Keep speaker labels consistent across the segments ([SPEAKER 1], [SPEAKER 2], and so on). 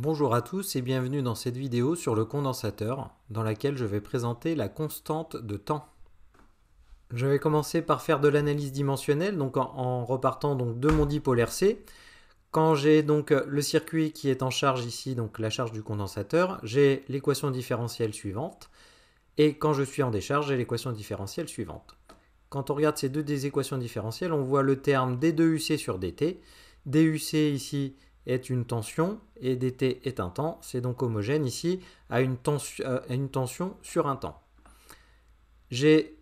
[SPEAKER 1] Bonjour à tous et bienvenue dans cette vidéo sur le condensateur dans laquelle je vais présenter la constante de temps. Je vais commencer par faire de l'analyse dimensionnelle donc en, repartant donc de mon dipolaire C. Quand j'ai donc euh, le circuit qui est en charge ici, donc la charge du condensateur, j'ai l'équation différentielle suivante. Et quand je suis en décharge, j'ai l'équation différentielle suivante. Quand on regarde ces deux des équations différentielles, on voit le terme d2uc sur dt. duc ici, est une tension et dt est un temps. C'est donc homogène ici à une, tension, sur un temps. J'ai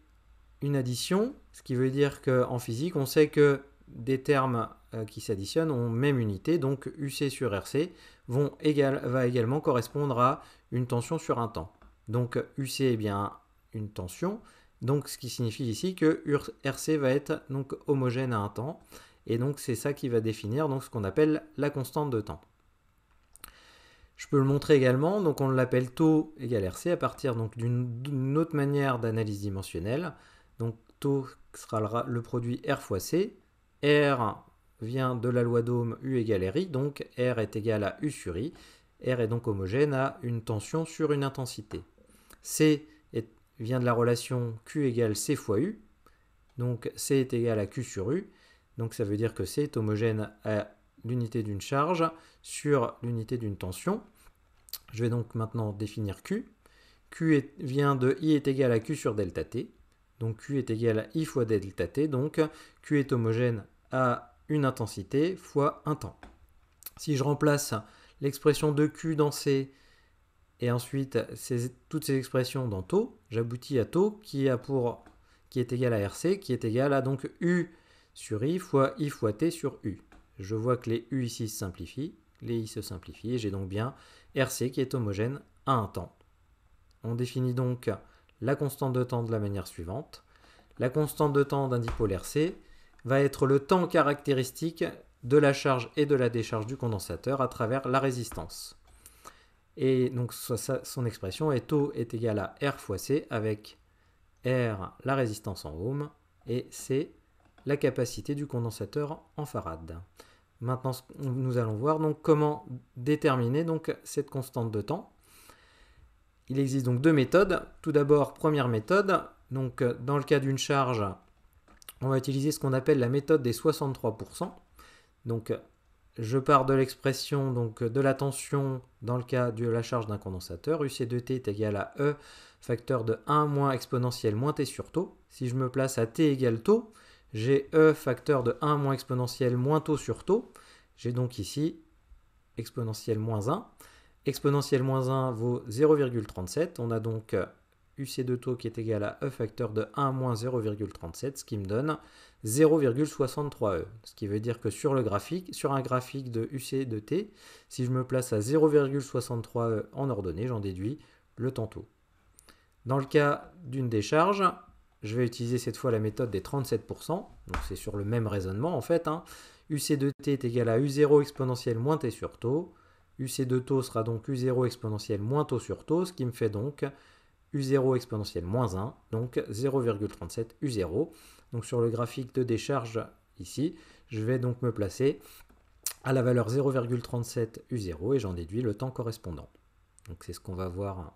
[SPEAKER 1] une addition, ce qui veut dire qu'en physique, on sait que des termes euh, qui s'additionnent ont même unité, donc UC sur RC va également correspondre à une tension sur un temps. Donc UC est bien une tension, donc ce qui signifie ici que RC va être donc homogène à un temps. Et donc c'est ça qui va définir donc, ce qu'on appelle la constante de temps. Je peux le montrer également, donc on l'appelle taux égale RC à partir d'une autre manière d'analyse dimensionnelle. Donc taux sera le, produit R fois C. R vient de la loi d'Ohm U égale RI, donc R est égal à U sur I. R est donc homogène à une tension sur une intensité. C vient de la relation Q égale C fois U, donc C est égal à Q sur U. Donc ça veut dire que c'est homogène à l'unité d'une charge sur l'unité d'une tension. Je vais donc maintenant définir Q. Q vient de I est égal à Q sur delta T. Donc Q est égal à I fois delta T. Donc Q est homogène à une intensité fois un temps. Si je remplace l'expression de Q dans C et ensuite toutes ces expressions dans taux, j'aboutis à taux qui, est égal à RC, qui est égal à donc U sur i fois i fois t sur u. Je vois que les u ici se simplifient, les i se simplifient, et j'ai donc bien RC qui est homogène à un temps. On définit donc la constante de temps de la manière suivante. La constante de temps d'un dipôle RC va être le temps caractéristique de la charge et de la décharge du condensateur à travers la résistance. Et donc son expression est O est égal à R fois C avec R la résistance en ohm et C la capacité du condensateur en farad. Maintenant, nous allons voir donc comment déterminer donc cette constante de temps. Il existe donc deux méthodes. Tout d'abord, première méthode, donc euh, dans le cas d'une charge, on va utiliser ce qu'on appelle la méthode des 63%. Donc je pars de l'expression de la tension dans le cas de la charge d'un condensateur. uc de t est égal à E facteur de 1 moins exponentielle moins T sur taux. Si je me place à T égale taux, j'ai E facteur de 1 moins exponentielle moins taux sur taux. J'ai donc ici exponentielle moins 1. Exponentielle moins 1 vaut 0,37. On a donc UC de taux qui est égal à E facteur de 1 moins 0,37, ce qui me donne 0,63 E. Ce qui veut dire que sur le graphique, sur un graphique de UC de T, si je me place à 0,63 E en ordonnée, j'en déduis le temps taux. Dans le cas d'une décharge, je vais utiliser cette fois la méthode des 37%, donc c'est sur le même raisonnement en fait. Hein. UC 2 t est égal à U0 exponentielle moins t sur taux. UC 2 taux sera donc U0 exponentielle moins taux sur taux, ce qui me fait donc U0 exponentielle moins 1, donc 0,37 U0. Donc sur le graphique de décharge ici, je vais donc me placer à la valeur 0,37 U0 et j'en déduis le temps correspondant. Donc c'est ce qu'on va voir hein,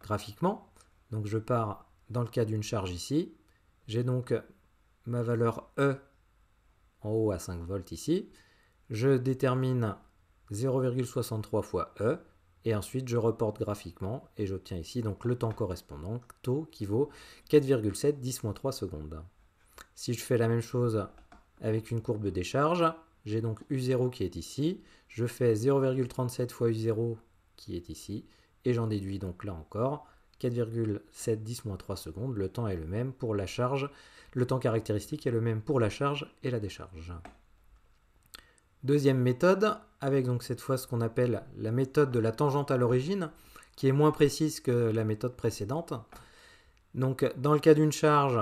[SPEAKER 1] graphiquement. Donc je pars dans le cas d'une charge ici. J'ai donc ma valeur E en haut à 5 volts ici. Je détermine 0,63 fois E et ensuite je reporte graphiquement et j'obtiens ici donc le temps correspondant, taux qui vaut 4,7 10-3 secondes. Si je fais la même chose avec une courbe de décharge, j'ai donc U0 qui est ici, je fais 0,37 fois U0 qui est ici et j'en déduis donc là encore 4,710-3 secondes. Le temps est le même pour la charge. Le temps caractéristique est le même pour la charge et la décharge. Deuxième méthode, avec donc cette fois ce qu'on appelle la méthode de la tangente à l'origine, qui est moins précise que la méthode précédente. Donc dans le cas d'une charge,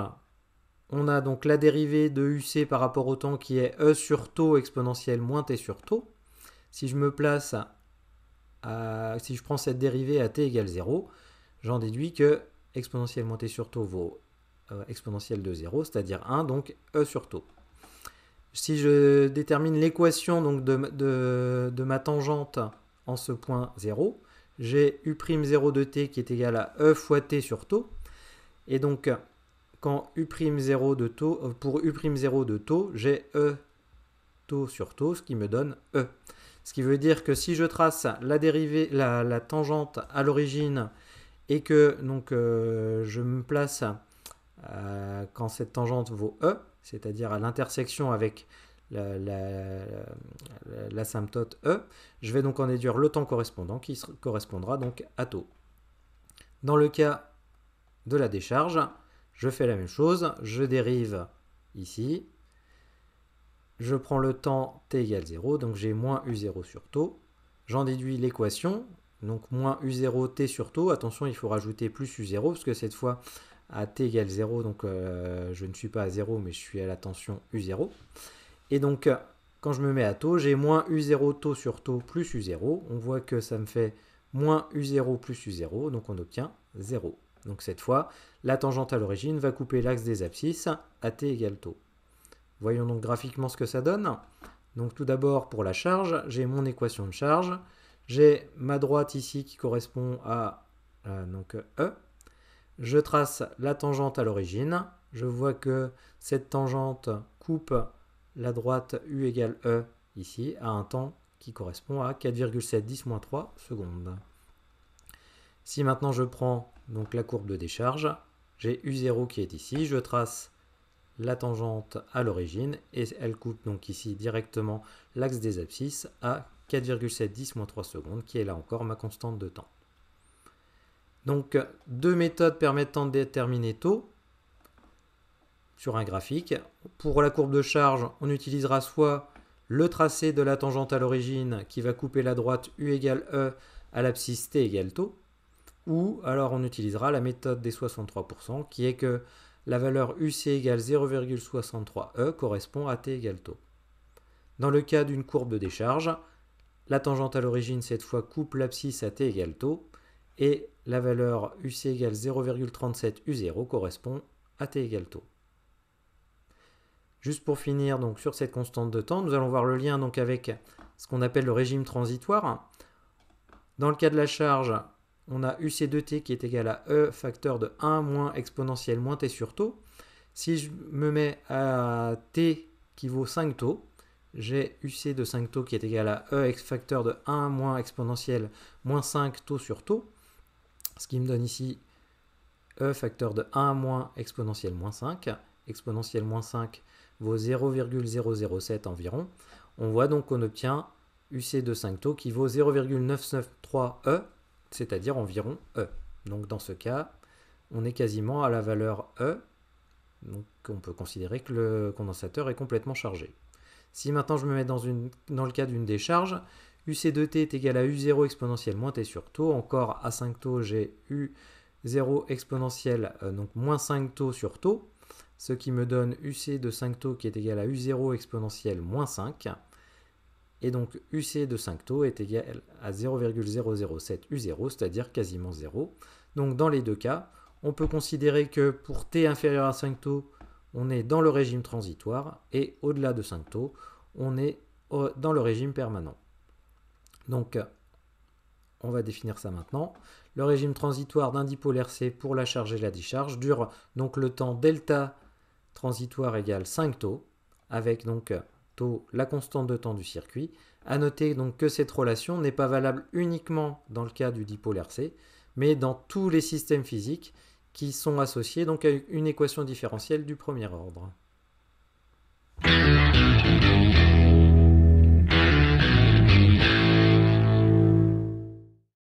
[SPEAKER 1] on a donc la dérivée de UC par rapport au temps qui est E sur taux exponentiel moins T sur taux. Si je me place, si je prends cette dérivée à T égale 0, J'en déduis que exponentielle montée sur taux vaut euh, exponentielle de 0, c'est-à-dire 1, donc E sur taux. Si je détermine l'équation donc de, ma tangente en ce point 0, j'ai U'0 de t qui est égal à E fois t sur taux. Et donc, quand de taux, euh, pour U'0 de taux, j'ai E taux sur taux, ce qui me donne E. Ce qui veut dire que si je trace la, dérivée, la tangente à l'origine et que donc euh, je me place quand cette tangente vaut E, c'est-à-dire à, l'intersection avec l'asymptote E, je vais donc en déduire le temps correspondant qui correspondra donc à taux. Dans le cas de la décharge, je fais la même chose, je dérive ici, je prends le temps t égale 0, donc j'ai moins U0 sur taux, j'en déduis l'équation, donc moins U0 T sur taux. Attention, il faut rajouter plus U0 parce que cette fois, à T égale 0, donc euh, je ne suis pas à 0 mais je suis à la tension U0. Et donc euh, quand je me mets à taux, j'ai moins U0 taux sur taux plus U0. On voit que ça me fait moins U0 plus U0, donc on obtient 0. Donc cette fois, la tangente à l'origine va couper l'axe des abscisses à t égale taux. Voyons donc graphiquement ce que ça donne. Donc tout d'abord, pour la charge, j'ai mon équation de charge. J'ai ma droite ici qui correspond à euh, donc E. Je trace la tangente à l'origine. Je vois que cette tangente coupe la droite U égale E ici à un temps qui correspond à 4710 3 secondes. Si maintenant je prends donc la courbe de décharge, j'ai U0 qui est ici, je trace la tangente à l'origine et elle coupe donc ici directement l'axe des abscisses à 4,710 3 secondes, qui est là encore ma constante de temps. Donc deux méthodes permettant de déterminer taux sur un graphique. Pour la courbe de charge, on utilisera soit le tracé de la tangente à l'origine qui va couper la droite U égale E à l'abscisse T égale taux, ou alors on utilisera la méthode des 63% qui est que la valeur UC égale 0,63E e correspond à T égale taux. Dans le cas d'une courbe de décharge, la tangente à l'origine, cette fois, coupe l'abscisse à t égale taux. et la valeur UC égale 0,37 U0 correspond à t égale taux. Juste pour finir donc sur cette constante de temps, nous allons voir le lien donc avec ce qu'on appelle le régime transitoire. Dans le cas de la charge, on a UC2T qui est égal à E facteur de 1 moins exponentielle moins T sur taux. Si je me mets à T qui vaut 5 taux, j'ai UC de 5 taux qui est égal à E facteur de 1 moins exponentielle moins 5 taux sur taux, ce qui me donne ici E facteur de 1 moins exponentielle moins 5. Exponentielle moins 5 vaut 0,007 environ. On voit donc qu'on obtient UC de 5 taux qui vaut 0,993 E, c'est-à-dire environ E. Donc dans ce cas, on est quasiment à la valeur E, donc on peut considérer que le condensateur est complètement chargé. Si maintenant je me mets dans, le cas d'une décharge, uc de t est égal à U0 exponentielle moins T sur taux. Encore à 5 taux, j'ai U0 exponentielle, euh, donc moins 5 taux sur taux, ce qui me donne UC de 5 taux qui est égal à U0 exponentielle moins 5. Et donc UC de 5 taux est égal à 0,007 U0, c'est-à-dire quasiment 0. Donc dans les deux cas, on peut considérer que pour T inférieur à 5 taux, on est dans le régime transitoire et au-delà de 5 taux, on est euh, dans le régime permanent. Donc, on va définir ça maintenant. Le régime transitoire d'un dipôle RC pour la charge et la décharge dure donc le temps delta transitoire égale 5 taux, avec donc euh, taux la constante de temps du circuit. À noter donc que cette relation n'est pas valable uniquement dans le cas du dipôle RC, mais dans tous les systèmes physiques qui sont associés donc à une équation différentielle du premier ordre.